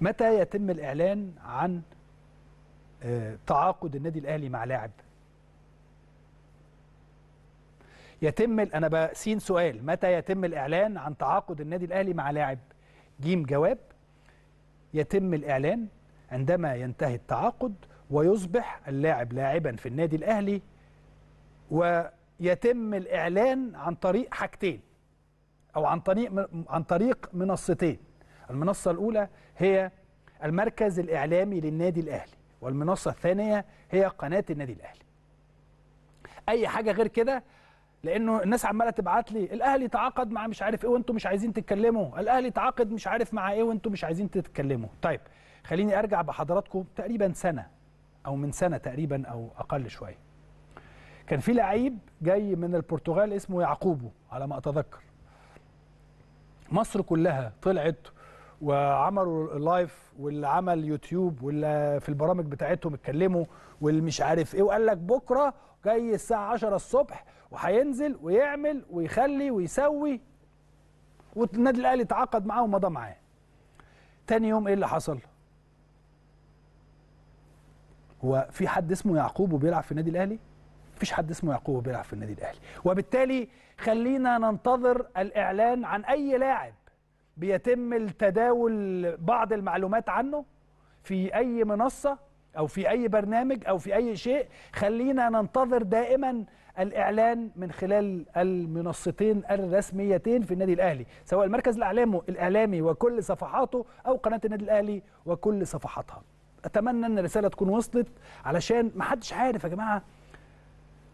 متى يتم الإعلان عن آه، تعاقد النادي الأهلي مع لاعب يتم أنا بسين سؤال متى يتم الإعلان عن تعاقد النادي الأهلي مع لاعب جيم جواب يتم الإعلان عندما ينتهي التعاقد ويصبح اللاعب لاعبا في النادي الأهلي ويتم الإعلان عن طريق حاجتين أو عن طريق عن طريق منصتين المنصة الأولى هي المركز الإعلامي للنادي الأهلي والمنصة الثانية هي قناة النادي الأهلي أي حاجة غير كده لأنه الناس عمالة تبعت لي الأهلي تعاقد مع مش عارف إيه وأنتم مش عايزين تتكلموا الأهلي تعاقد مش عارف مع إيه وأنتم مش عايزين تتكلموا طيب خليني أرجع بحضراتكم تقريبا سنة أو من سنة تقريبا أو أقل شوية كان في لعيب جاي من البرتغال اسمه يعقوبو على ما أتذكر مصر كلها طلعت وعملوا لايف واللي عمل يوتيوب واللي في البرامج بتاعتهم اتكلموا واللي مش عارف ايه وقال لك بكره جاي الساعه 10 الصبح وهينزل ويعمل ويخلي ويسوي والنادي الاهلي تعاقد معاه ومضى معاه. تاني يوم ايه اللي حصل؟ هو في حد اسمه يعقوب وبيلعب في النادي الاهلي؟ مفيش حد اسمه يعقوب وبيلعب في النادي الاهلي، وبالتالي خلينا ننتظر الاعلان عن اي لاعب بيتم التداول بعض المعلومات عنه في أي منصة أو في أي برنامج أو في أي شيء خلينا ننتظر دائما الإعلان من خلال المنصتين الرسميتين في النادي الأهلي سواء المركز الإعلامي الإعلامي وكل صفحاته أو قناة النادي الأهلي وكل صفحاتها أتمنى أن الرسالة تكون وصلت علشان محدش عارف يا جماعة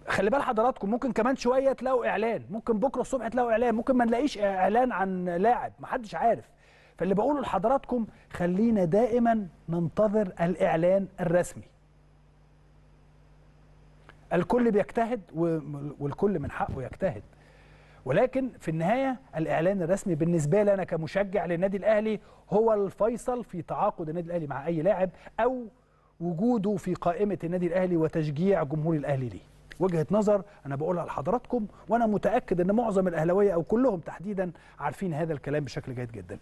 خلي بال حضراتكم ممكن كمان شويه تلاقوا اعلان ممكن بكره الصبح تلاقوا اعلان ممكن ما نلاقيش اعلان عن لاعب محدش عارف فاللي بقوله لحضراتكم خلينا دائما ننتظر الاعلان الرسمي الكل بيجتهد والكل من حقه يجتهد ولكن في النهاية الإعلان الرسمي بالنسبة لي أنا كمشجع للنادي الأهلي هو الفيصل في تعاقد النادي الأهلي مع أي لاعب أو وجوده في قائمة النادي الأهلي وتشجيع جمهور الأهلي ليه وجهه نظر انا بقولها لحضراتكم وانا متاكد ان معظم الاهلاويه او كلهم تحديدا عارفين هذا الكلام بشكل جيد جدا